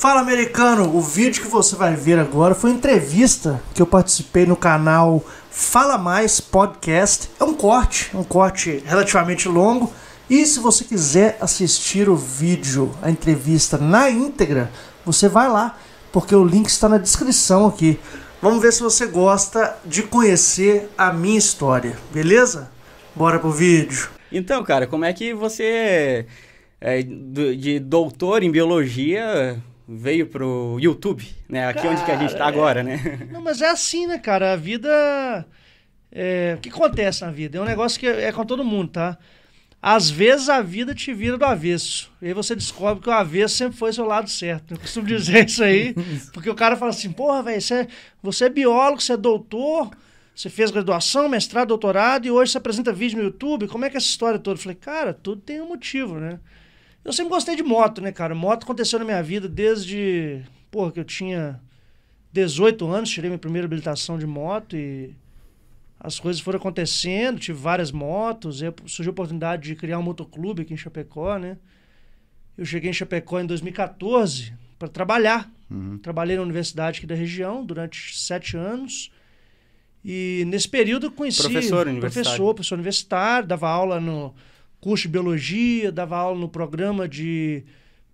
Fala americano, o vídeo que você vai ver agora foi uma entrevista que eu participei no canal Fala Mais Podcast. É um corte, um corte relativamente longo. E se você quiser assistir o vídeo, a entrevista na íntegra, você vai lá, porque o link está na descrição aqui. Vamos ver se você gosta de conhecer a minha história, beleza? Bora pro vídeo. Então, cara, como é que você é, é de doutor em biologia veio pro YouTube, né? Aqui cara, é onde que a gente tá agora, né? É. Não, mas é assim, né, cara? A vida. É... O que acontece na vida? É um negócio que é com todo mundo, tá? Às vezes a vida te vira do avesso. E aí você descobre que o avesso sempre foi seu lado certo. Eu costumo dizer isso aí, porque o cara fala assim: porra, velho, você, é, você é biólogo, você é doutor, você fez graduação, mestrado, doutorado, e hoje você apresenta vídeo no YouTube. Como é que é essa história toda? Eu falei, cara, tudo tem um motivo, né? Eu sempre gostei de moto, né, cara? Moto aconteceu na minha vida desde. Porra, que eu tinha 18 anos, tirei minha primeira habilitação de moto e as coisas foram acontecendo. Tive várias motos, e surgiu a oportunidade de criar um motoclube aqui em Chapecó, né? Eu cheguei em Chapecó em 2014 para trabalhar. Uhum. Trabalhei na universidade aqui da região durante sete anos. E nesse período eu conheci. Professor universitário. Professor, professor universitário, dava aula no curso de biologia, dava aula no programa de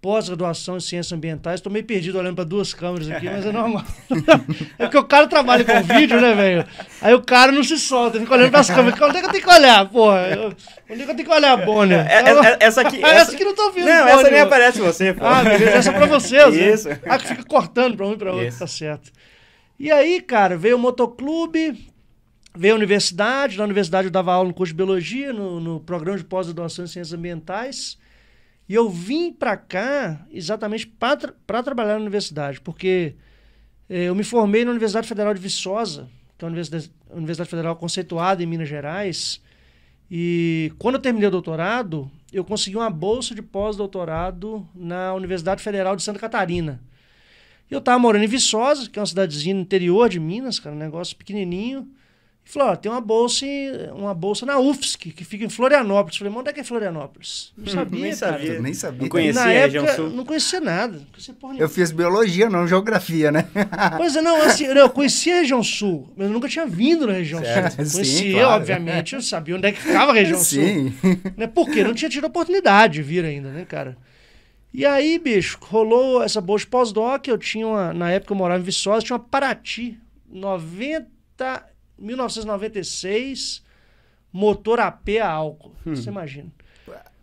pós-graduação em ciências ambientais. Estou meio perdido olhando para duas câmeras aqui, mas é normal. é porque o cara trabalha com vídeo, né, velho? Aí o cara não se solta, fica olhando para as câmeras. Onde é que eu tenho que olhar, porra? Onde é que eu tenho que olhar, Bonner? É, é, é, essa aqui. Essa... essa aqui não estou vendo Não, essa nem aparece você, pô. Ah, beleza, essa é para vocês. Né? Isso. Né? Ah, que fica cortando para um e para outro, Isso. tá certo. E aí, cara, veio o motoclube, veio à universidade, na universidade eu dava aula no curso de biologia, no, no programa de pós-graduação em ciências ambientais. E eu vim para cá exatamente para trabalhar na universidade, porque eh, eu me formei na Universidade Federal de Viçosa, que é uma universidade, universidade federal conceituada em Minas Gerais. E quando eu terminei o doutorado, eu consegui uma bolsa de pós-doutorado na Universidade Federal de Santa Catarina. E eu estava morando em Viçosa, que é uma cidadezinha no interior de Minas, cara, um negócio pequenininho. E falou, ó, tem uma bolsa, uma bolsa na UFSC, que fica em Florianópolis. Eu falei, mas onde é que é Florianópolis? Hum, não sabia, nem sabia. Nem sabia. Não conhecia na época, Sul. Não conhecia nada. Não conhecia eu fiz biologia, não geografia, né? pois é, não, assim, eu conhecia a região sul, mas eu nunca tinha vindo na região certo. sul. Conhecia, Sim, claro. obviamente, eu sabia onde é que ficava a região Sim. sul. Sim. Né, Por quê? Não tinha tido a oportunidade de vir ainda, né, cara? E aí, bicho, rolou essa bolsa pós-doc, eu tinha uma, na época eu morava em Viçosa, tinha uma Paraty, 90 1996, motor AP a álcool. Hum. Você imagina.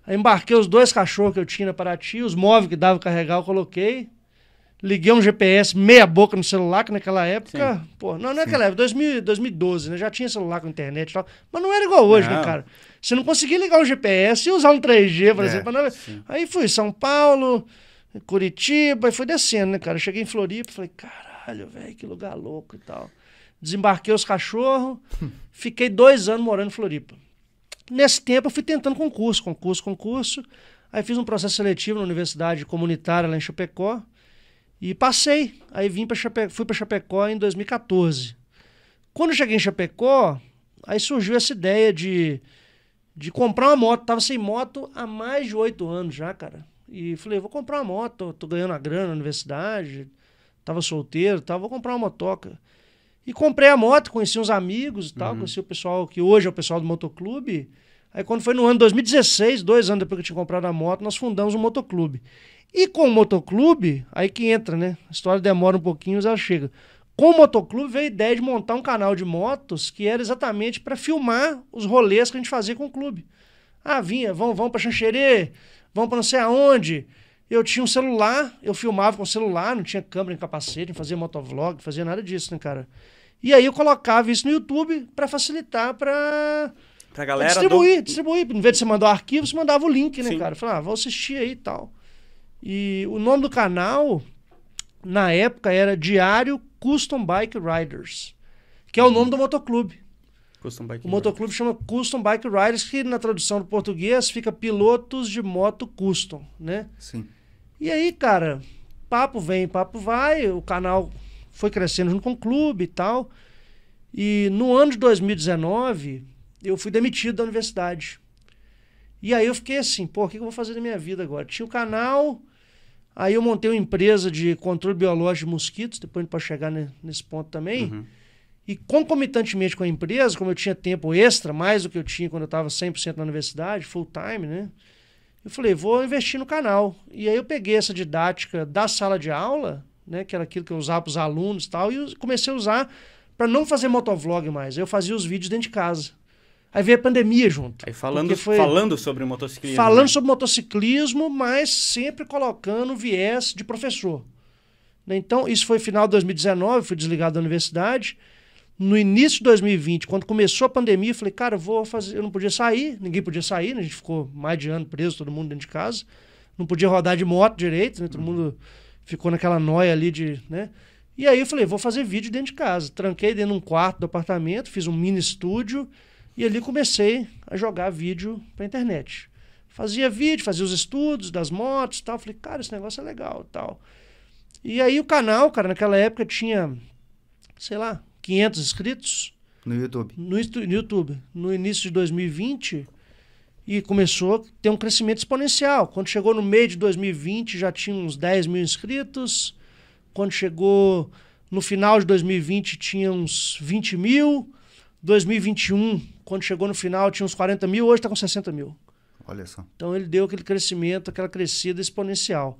Aí embarquei os dois cachorros que eu tinha na Paraty, os móveis que dava carregar, eu coloquei. Liguei um GPS meia boca no celular, que naquela época. Sim. Pô, não, não é aquela época, 2000, 2012, né? Já tinha celular com internet e tal. Mas não era igual hoje, né, não. né, cara? Você não conseguia ligar um GPS e usar um 3G, por é, exemplo. Não... Né? Aí fui São Paulo, Curitiba, e fui descendo, né, cara? Cheguei em Floripa, e falei, caralho, velho, que lugar louco e tal desembarquei os cachorros, fiquei dois anos morando em Floripa. Nesse tempo eu fui tentando concurso, concurso, concurso. Aí fiz um processo seletivo na universidade comunitária lá em Chapecó e passei. Aí vim para Chape... fui para Chapecó em 2014. Quando cheguei em Chapecó, aí surgiu essa ideia de, de comprar uma moto. Tava sem moto há mais de oito anos já, cara. E falei, vou comprar uma moto, tô ganhando a grana na universidade, tava solteiro, tava, vou comprar uma motoca. E comprei a moto, conheci uns amigos e tal, uhum. conheci o pessoal que hoje é o pessoal do motoclube. Aí quando foi no ano 2016, dois anos depois que eu tinha comprado a moto, nós fundamos o um motoclube. E com o motoclube, aí que entra, né? A história demora um pouquinho, mas ela chega. Com o motoclube veio a ideia de montar um canal de motos que era exatamente para filmar os rolês que a gente fazia com o clube. Ah, vinha, vão, vão para Xanxerê, vão para não sei aonde. Eu tinha um celular, eu filmava com o celular, não tinha câmera em capacete, não fazia motovlog, não fazia nada disso, né, cara? E aí eu colocava isso no YouTube para facilitar para pra galera distribuir, do... distribuir. Em vez de você mandar o um arquivo, você mandava o link, né, Sim. cara? Falava, ah, vou assistir aí e tal. E o nome do canal, na época, era Diário Custom Bike Riders, que é o nome do motoclube. Custom Bike o motoclube chama Custom Bike Riders, que na tradução do português fica pilotos de moto custom, né? Sim. E aí, cara, papo vem, papo vai, o canal foi crescendo junto com o clube e tal. E no ano de 2019, eu fui demitido da universidade. E aí eu fiquei assim, pô, o que eu vou fazer na minha vida agora? Tinha o um canal, aí eu montei uma empresa de controle biológico de mosquitos, depois para chegar nesse ponto também. Uhum. E concomitantemente com a empresa, como eu tinha tempo extra, mais do que eu tinha quando eu estava 100% na universidade, full time, né? Eu falei, vou investir no canal. E aí eu peguei essa didática da sala de aula né? Que era aquilo que eu usava para os alunos e tal. E comecei a usar para não fazer motovlog mais. Eu fazia os vídeos dentro de casa. Aí veio a pandemia junto. Aí falando, foi... falando sobre motociclismo. Falando né? sobre motociclismo, mas sempre colocando viés de professor. Né? Então, isso foi final de 2019, fui desligado da universidade. No início de 2020, quando começou a pandemia, eu falei, cara, eu vou fazer. Eu não podia sair, ninguém podia sair, né? a gente ficou mais de ano preso, todo mundo dentro de casa. Não podia rodar de moto direito, né? Todo uhum. mundo ficou naquela noia ali de, né? E aí eu falei, vou fazer vídeo dentro de casa. Tranquei dentro de um quarto do apartamento, fiz um mini estúdio e ali comecei a jogar vídeo para internet. Fazia vídeo, fazia os estudos das motos e tal. Falei, cara, esse negócio é legal tal. E aí o canal, cara, naquela época tinha, sei lá, 500 inscritos. No YouTube. No, no YouTube. No início de 2020, e começou a ter um crescimento exponencial. Quando chegou no meio de 2020, já tinha uns 10 mil inscritos. Quando chegou no final de 2020, tinha uns 20 mil. 2021, quando chegou no final, tinha uns 40 mil. Hoje está com 60 mil. Olha só. Então ele deu aquele crescimento, aquela crescida exponencial.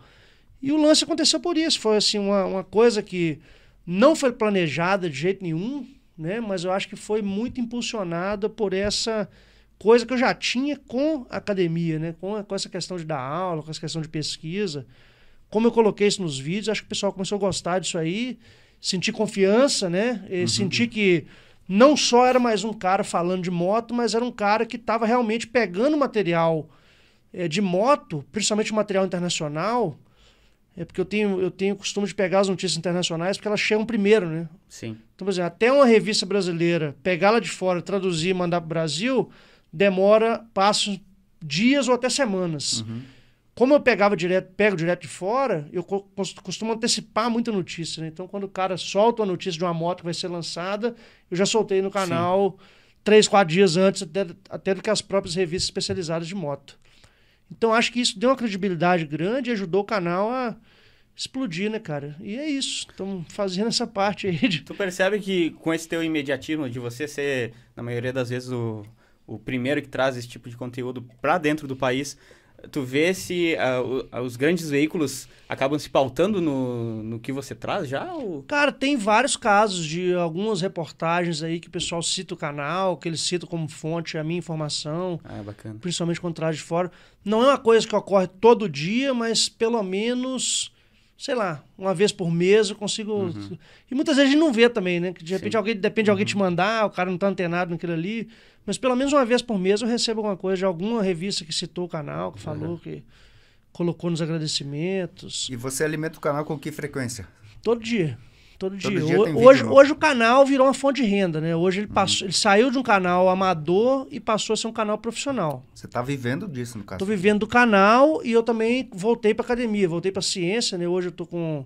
E o lance aconteceu por isso. Foi assim uma, uma coisa que não foi planejada de jeito nenhum, né? mas eu acho que foi muito impulsionada por essa coisa que eu já tinha com a academia, né? Com, com essa questão de dar aula, com essa questão de pesquisa. Como eu coloquei isso nos vídeos, acho que o pessoal começou a gostar disso aí, sentir confiança, né? Uhum. Sentir que não só era mais um cara falando de moto, mas era um cara que estava realmente pegando material é, de moto, principalmente material internacional. É porque eu tenho, eu tenho costume de pegar as notícias internacionais porque elas chegam primeiro, né? Sim. Então, por exemplo, até uma revista brasileira, pegá-la de fora, traduzir e mandar para o Brasil, demora, passa dias ou até semanas. Uhum. Como eu pegava direto, pego direto de fora, eu costumo antecipar muita notícia, né? Então, quando o cara solta a notícia de uma moto que vai ser lançada, eu já soltei no canal Sim. três, quatro dias antes, até, até do que as próprias revistas especializadas de moto. Então, acho que isso deu uma credibilidade grande e ajudou o canal a, explodir, né, cara? E é isso. Estamos fazendo essa parte aí. De... Tu percebe que com esse teu imediatismo de você ser, na maioria das vezes, o, o primeiro que traz esse tipo de conteúdo para dentro do país, tu vê se uh, os grandes veículos acabam se pautando no, no que você traz já? Ou... Cara, tem vários casos de algumas reportagens aí que o pessoal cita o canal, que eles citam como fonte a minha informação. Ah, bacana. Principalmente quando traz de fora. Não é uma coisa que ocorre todo dia, mas pelo menos sei lá, uma vez por mês eu consigo. Uhum. E muitas vezes a gente não vê também, né? Que de repente Sim. alguém depende de alguém uhum. te mandar, o cara não tá antenado naquilo ali. Mas pelo menos uma vez por mês eu recebo alguma coisa de alguma revista que citou o canal, que falou, uhum. que colocou nos agradecimentos. E você alimenta o canal com que frequência? Todo dia. Todo, Todo dia. dia hoje, vídeo, hoje o canal virou uma fonte de renda, né? Hoje ele, uhum. passou, uhum. ele saiu de um canal amador e passou a ser um canal profissional. Você está vivendo disso, no caso? Estou vivendo do canal e eu também voltei para academia, voltei para ciência, né? Hoje eu estou com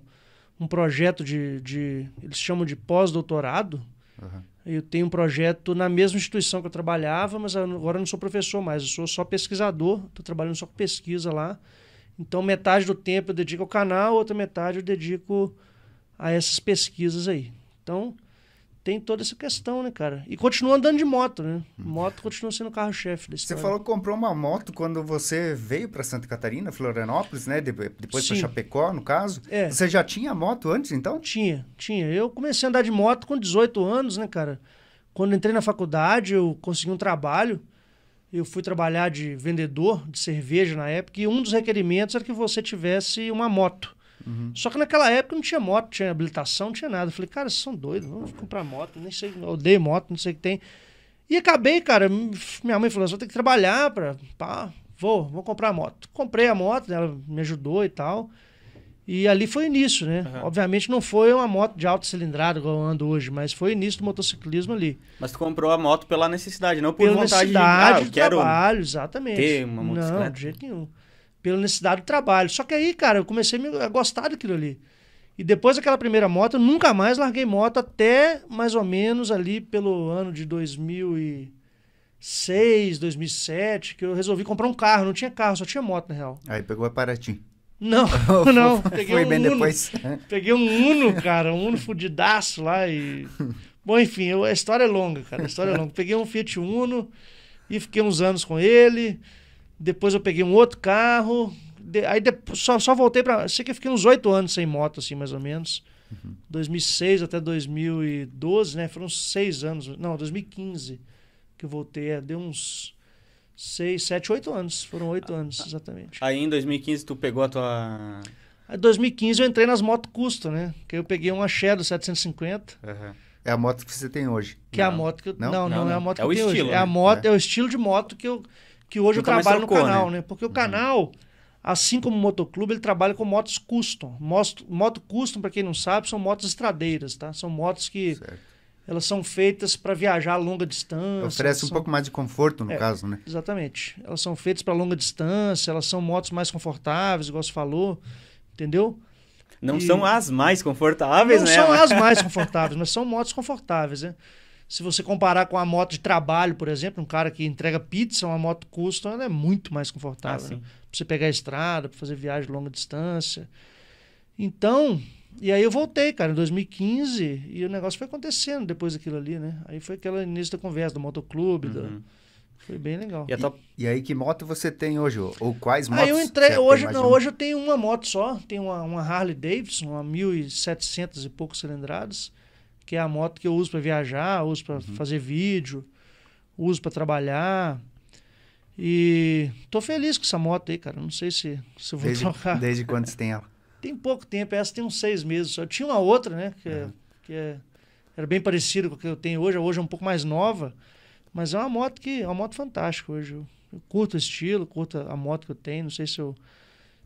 um projeto de, de eles chamam de pós-doutorado. Uhum. Eu tenho um projeto na mesma instituição que eu trabalhava, mas agora eu não sou professor mais, eu sou só pesquisador, estou trabalhando só com pesquisa lá. Então, metade do tempo eu dedico ao canal, outra metade eu dedico a essas pesquisas aí. Então, tem toda essa questão, né, cara? E continua andando de moto, né? Hum. Moto continua sendo o carro-chefe desse Você falou que comprou uma moto quando você veio para Santa Catarina, Florianópolis, né? De depois para Chapecó, no caso. É. Você já tinha moto antes, então? Tinha, tinha. Eu comecei a andar de moto com 18 anos, né, cara? Quando entrei na faculdade, eu consegui um trabalho. Eu fui trabalhar de vendedor de cerveja na época e um dos requerimentos era que você tivesse uma moto. Uhum. Só que naquela época não tinha moto, tinha habilitação, não tinha nada. falei, cara, vocês são doidos, vamos comprar moto, nem sei, odeio moto, não sei o que tem. E acabei, cara, minha mãe falou, você tem que trabalhar pra, pá, vou, vou comprar a moto. Comprei a moto, ela me ajudou e tal. E ali foi o início, né? Uhum. Obviamente não foi uma moto de alta cilindrada igual eu ando hoje, mas foi o início do motociclismo ali. Mas tu comprou a moto pela necessidade, não por pela vontade necessidade de ah, eu quero trabalho, exatamente. ter uma motocicleta. Não, de jeito nenhum pela necessidade do trabalho. Só que aí, cara, eu comecei a gostar daquilo ali. E depois daquela primeira moto, eu nunca mais larguei moto até mais ou menos ali pelo ano de 2006, 2007, que eu resolvi comprar um carro. Não tinha carro, só tinha moto, na real. Aí pegou a Paratim. Não, não. Peguei Foi um bem Uno, depois. Peguei um Uno, cara, um Uno fudidaço lá e... Bom, enfim, eu, a história é longa, cara, a história é longa. Peguei um Fiat Uno e fiquei uns anos com ele... Depois eu peguei um outro carro. De, aí depois, só, só voltei para. Sei que eu fiquei uns oito anos sem moto, assim, mais ou menos. Uhum. 2006 até 2012, né? Foram seis anos. Não, 2015 que eu voltei. É, deu uns seis, sete, oito anos. Foram oito ah, anos, ah, exatamente. Aí em 2015 tu pegou a tua... Em 2015 eu entrei nas motos custo, né? Que eu peguei uma Shadow 750. Uhum. É a moto que você tem hoje. Que não. é a moto que eu... Não, não, não, não é a moto é que eu tenho estilo, hoje. Né? É, a né? moto, é. é o estilo de moto que eu que hoje Nunca eu trabalho trocou, no canal, né? né? Porque o uhum. canal, assim como o motoclube, ele trabalha com motos custom. Moto, moto custom, para quem não sabe, são motos estradeiras, tá? São motos que certo. elas são feitas para viajar a longa distância. Oferece um são... pouco mais de conforto, no é, caso, né? Exatamente. Elas são feitas para longa distância, elas são motos mais confortáveis, igual você falou, entendeu? Não e... são as mais confortáveis, não né? Não são as mais confortáveis, mas são motos confortáveis, né? Se você comparar com a moto de trabalho, por exemplo, um cara que entrega pizza, uma moto custom, ela é muito mais confortável. Ah, né? você pegar a estrada, para fazer viagem de longa distância. Então, e aí eu voltei, cara, em 2015, e o negócio foi acontecendo depois daquilo ali, né? Aí foi aquela início da conversa do motoclube, uhum. foi bem legal. E, e, aí que moto você tem hoje? Ou quais ah, motos? Aí eu entrei, hoje, não, hoje eu tenho uma moto só, tenho uma, uma Harley Davidson, uma 1700 e poucos cilindrados que é a moto que eu uso para viajar, uso para uhum. fazer vídeo, uso para trabalhar. E tô feliz com essa moto aí, cara. Não sei se, se eu vou desde, trocar. Desde quando você tem ela? Tem pouco tempo, essa tem uns seis meses só. Eu tinha uma outra, né? Que, é, uhum. é, que é, era bem parecida com a que eu tenho hoje. Hoje é um pouco mais nova, mas é uma moto que é uma moto fantástica hoje. Eu, eu curto o estilo, curto a moto que eu tenho. Não sei se eu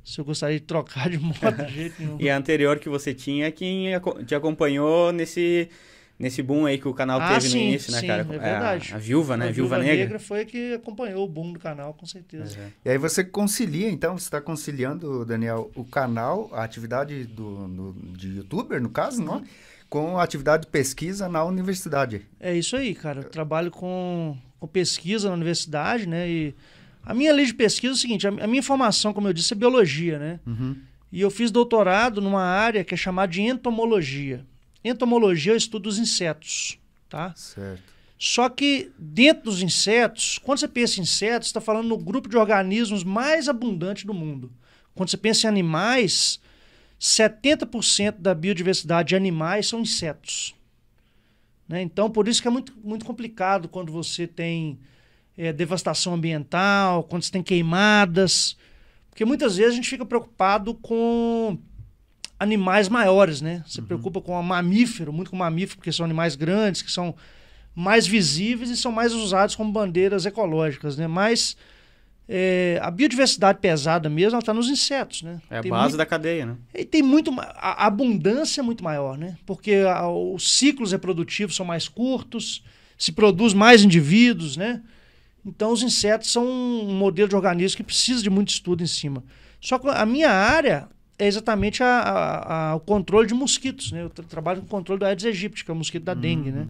se eu gostaria de trocar de moto de jeito nenhum. e a anterior que você tinha é quem te acompanhou nesse, nesse boom aí que o canal ah, teve sim, no início, né, sim, cara? É, é verdade. A, a viúva, né? A viúva, viúva negra. negra. foi a que acompanhou o boom do canal, com certeza. É. E aí você concilia, então, você está conciliando, Daniel, o canal, a atividade do, no, de youtuber, no caso, uhum. não? É? Com a atividade de pesquisa na universidade. É isso aí, cara. Eu trabalho com, com pesquisa na universidade, né? E a minha lei de pesquisa é o seguinte: a minha formação, como eu disse, é biologia, né? Uhum. E eu fiz doutorado numa área que é chamada de entomologia. Entomologia é o estudo dos insetos, tá? Certo. Só que dentro dos insetos, quando você pensa em insetos, está falando no grupo de organismos mais abundante do mundo. Quando você pensa em animais, 70% da biodiversidade de animais são insetos. Né? Então, por isso que é muito, muito complicado quando você tem é, devastação ambiental, quando você tem queimadas. Porque muitas vezes a gente fica preocupado com animais maiores, né? Se uhum. preocupa com mamífero, muito com mamífero, porque são animais grandes, que são mais visíveis e são mais usados como bandeiras ecológicas, né? Mas é, a biodiversidade pesada mesmo, está nos insetos, né? É a tem base muito, da cadeia, né? E tem muito... A abundância é muito maior, né? Porque a, ah, os ciclos reprodutivos são mais curtos, se produz mais indivíduos, né? Então, os insetos são um modelo de organismo que precisa de muito estudo em cima. Só que a minha área é exatamente a, a, a, o controle de mosquitos. Né? Eu tra trabalho com o controle do Aedes aegypti, que é o mosquito da uhum. dengue. Né? Uhum.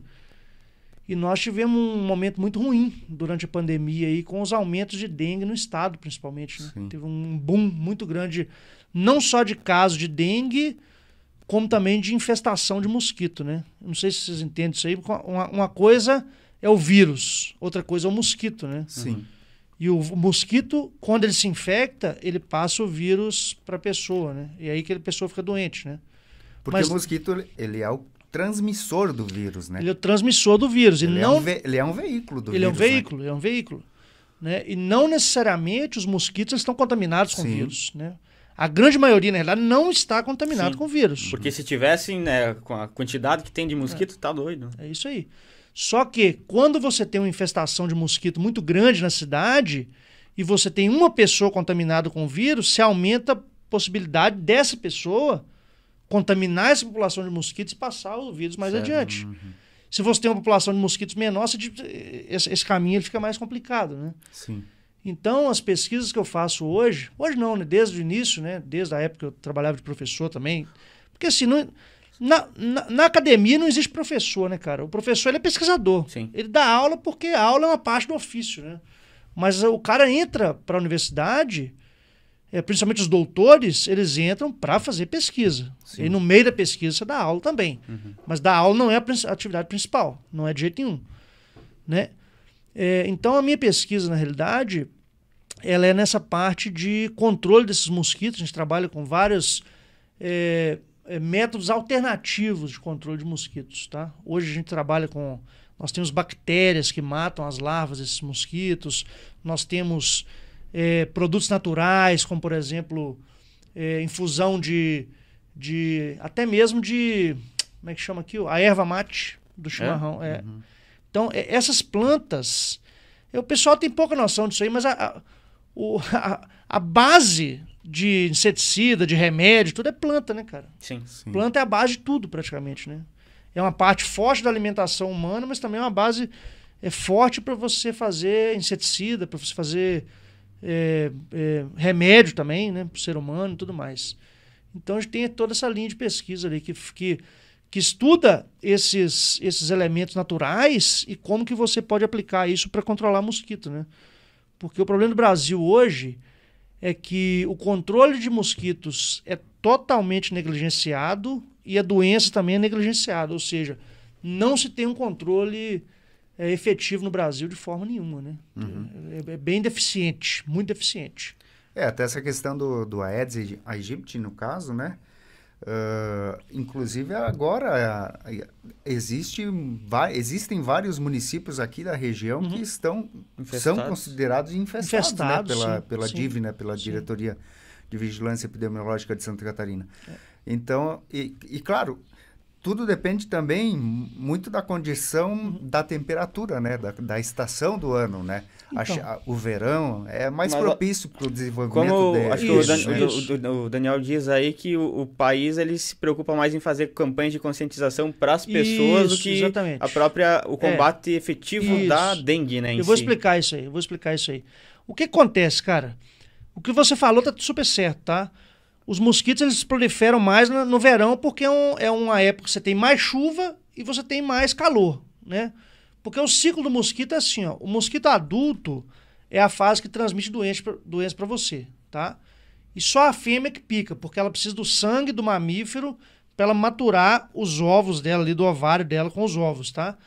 E nós tivemos um momento muito ruim durante a pandemia aí, com os aumentos de dengue no estado, principalmente. Né? Teve um boom muito grande, não só de casos de dengue, como também de infestação de mosquito. Né? Não sei se vocês entendem isso aí. Uma, uma coisa é o vírus, outra coisa é o mosquito, né? Sim. Uhum. E o mosquito, quando ele se infecta, ele passa o vírus para a pessoa, né? E aí que a pessoa fica doente, né? Porque Mas, o mosquito, ele é o transmissor do vírus, né? Ele é o transmissor do vírus. Ele, ele é não, é, um ele é um veículo do ele vírus. Ele é um né? veículo, né? ele é um veículo. Né? E não necessariamente os mosquitos estão contaminados com Sim. vírus, né? A grande maioria, na verdade, não está contaminado Sim, com vírus. Porque se tivessem, né, com a quantidade que tem de mosquito, é. tá doido. É isso aí. Só que quando você tem uma infestação de mosquito muito grande na cidade e você tem uma pessoa contaminada com o vírus, se aumenta a possibilidade dessa pessoa contaminar essa população de mosquitos e passar o vírus mais certo. adiante. Uhum. Se você tem uma população de mosquitos menor, esse, esse caminho ele fica mais complicado, né? Sim. Então, as pesquisas que eu faço hoje, hoje não, né? desde o início, né? desde a época que eu trabalhava de professor também, porque assim, não, na, na, na, academia não existe professor, né, cara? O professor ele é pesquisador. Sim. Ele dá aula porque a aula é uma parte do ofício, né? Mas o cara entra para a universidade, é, principalmente os doutores, eles entram para fazer pesquisa. Sim. E no meio da pesquisa você dá aula também. Uhum. Mas dar aula não é a atividade principal, não é de jeito nenhum. Né? É, então a minha pesquisa, na realidade, ela é nessa parte de controle desses mosquitos. A gente trabalha com vários. É, é, métodos alternativos de controle de mosquitos, tá? Hoje a gente trabalha com... Nós temos bactérias que matam as larvas desses mosquitos, nós temos é, produtos naturais, como por exemplo é, infusão de, de... até mesmo de... como é que chama aqui? A erva mate do é? chimarrão. É? Uhum. Então, é, essas plantas... O pessoal tem pouca noção disso aí, mas a, a, a, a base de inseticida, de remédio, tudo é planta, né, cara? Sim, sim. Planta é a base de tudo, praticamente, né? É uma parte forte da alimentação humana, mas também é uma base é, forte para você fazer inseticida, para você fazer é, é, remédio também, né, para o ser humano e tudo mais. Então a gente tem toda essa linha de pesquisa ali que, que, que estuda esses, esses elementos naturais e como que você pode aplicar isso para controlar mosquito, né? Porque o problema do Brasil hoje é que o controle de mosquitos é totalmente negligenciado e a doença também é negligenciada, ou seja, não se tem um controle é, efetivo no Brasil de forma nenhuma, né? Uhum. É, é, bem deficiente, muito deficiente. É, até essa questão do, do Aedes aegypti, no caso, né? Uh, inclusive agora é, existe, vai, existem vários municípios aqui da região uhum. que estão infestados. são considerados infestados, né, infestados né? pela, sim, pela DIV, né? pela sim. Diretoria de Vigilância Epidemiológica de Santa Catarina. É. Então, e, e claro, tudo depende também muito da condição uhum. da temperatura, né? Da, da, estação do ano, né? Então. A, o verão é mais propício para o desenvolvimento como de, isso, o, Dan, né? o, o, Daniel diz aí que o, o, país ele se preocupa mais em fazer campanhas de conscientização para as pessoas do que exatamente. a própria, o é. combate é, efetivo isso. da dengue, né? Eu vou si. explicar isso aí, eu vou explicar isso aí. O que acontece, cara? O que você falou tá super certo, tá? Os mosquitos eles proliferam mais no, verão porque é, um, é uma época que você tem mais chuva e você tem mais calor, né? Porque o ciclo do mosquito é assim, ó. O mosquito adulto é a fase que transmite doença para você, tá? E só a fêmea que pica, porque ela precisa do sangue do mamífero para ela maturar os ovos dela ali, do ovário dela com os ovos, tá?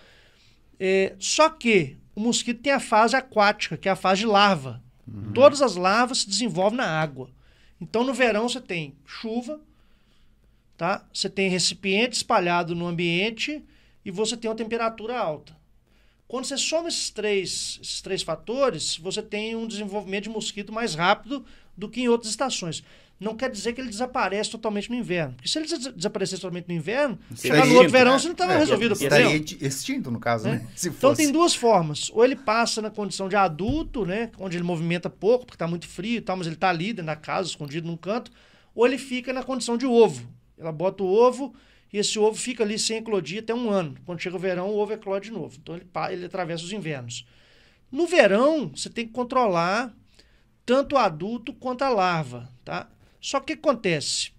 É, só que o mosquito tem a fase aquática, que é a fase de larva. Uhum. Todas as larvas se desenvolvem na água. Então no verão você tem chuva, tá? Você tem recipiente espalhado no ambiente e você tem uma temperatura alta. Quando você soma esses três, esses três fatores, você tem um desenvolvimento de mosquito mais rápido do que em outras estações não quer dizer que ele desaparece totalmente no inverno. Porque se ele desaparecer desaparecesse totalmente no inverno, chegar no outro verão, né? você não estava tá é, resolvido o Estaria extinto, no caso, é. né? Então tem duas formas. Ou ele passa na condição de adulto, né? Onde ele movimenta pouco, porque está muito frio e tal, mas ele está ali dentro da casa, escondido num canto. Ou ele fica na condição de ovo. Ela bota o ovo e esse ovo fica ali sem eclodir até um ano. Quando chega o verão, o ovo eclode de novo. Então ele, ele atravessa os invernos. No verão, você tem que controlar tanto o adulto quanto a larva, tá? Só que o que acontece?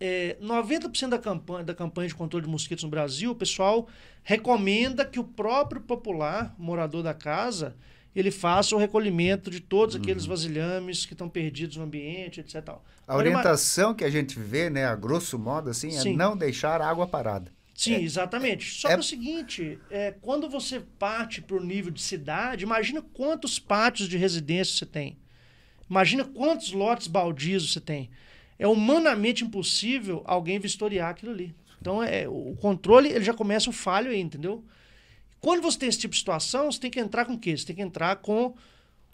É, 90% da campanha, da campanha de controle de mosquitos no Brasil, o pessoal recomenda que o próprio popular, morador da casa, ele faça o recolhimento de todos uhum. aqueles vasilhames que estão perdidos no ambiente, etc. A Olha, orientação que a gente vê, né, a grosso modo, assim, é Sim. é não deixar a água parada. Sim, é, exatamente. Só é que é o seguinte, é, quando você parte para o nível de cidade, imagina quantos pátios de residência você tem. Imagina quantos lotes baldios você tem. É humanamente impossível alguém vistoriar aquilo ali. Então, é, o controle ele já começa um falho aí, entendeu? Quando você tem esse tipo de situação, você tem que entrar com o quê? Você tem que entrar com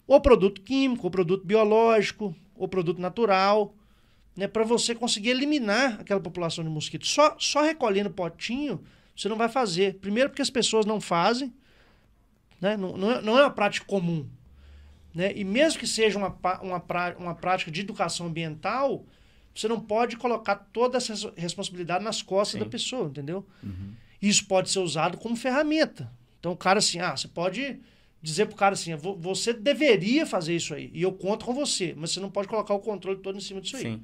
o produto químico, o produto biológico, o produto natural, né, para você conseguir eliminar aquela população de mosquitos. Só, só recolhendo potinho você não vai fazer. Primeiro, porque as pessoas não fazem, né? não, não, é, não é uma prática comum. Né? E mesmo que seja uma, uma, uma prática de educação ambiental, você não pode colocar toda essa responsabilidade nas costas Sim. da pessoa, entendeu? Uhum. Isso pode ser usado como ferramenta. Então o cara assim, ah, você pode dizer pro cara assim, você deveria fazer isso aí, e eu conto com você, mas você não pode colocar o controle todo em cima disso Sim. aí.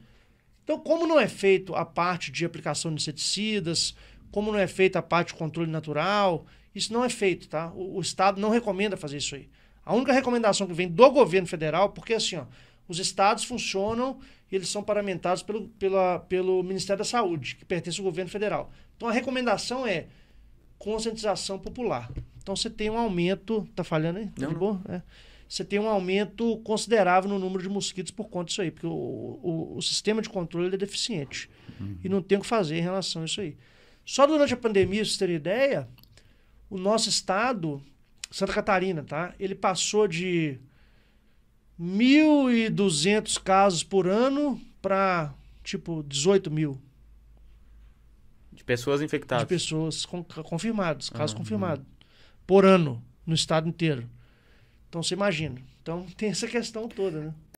Então, como não é feito a parte de aplicação de inseticidas, como não é feita a parte de controle natural, isso não é feito, tá? O, o Estado não recomenda fazer isso aí. A única recomendação que vem do governo federal, porque assim, ó, os estados funcionam e eles são paramentados pelo, pela, pelo Ministério da Saúde, que pertence ao governo federal. Então a recomendação é conscientização popular. Então você tem um aumento. Tá falhando aí? Tá não, de boa? É. Você tem um aumento considerável no número de mosquitos por conta disso aí, porque o, o, o sistema de controle é deficiente. Uhum. E não tem o que fazer em relação a isso aí. Só durante a pandemia, se vocês terem ideia, o nosso estado Santa Catarina, tá? Ele passou de 1.200 casos por ano para, tipo, 18 mil. De pessoas infectadas? De pessoas con confirmadas, casos confirmados. Por ano, no estado inteiro. Então, você imagina. Então, tem essa questão toda, né?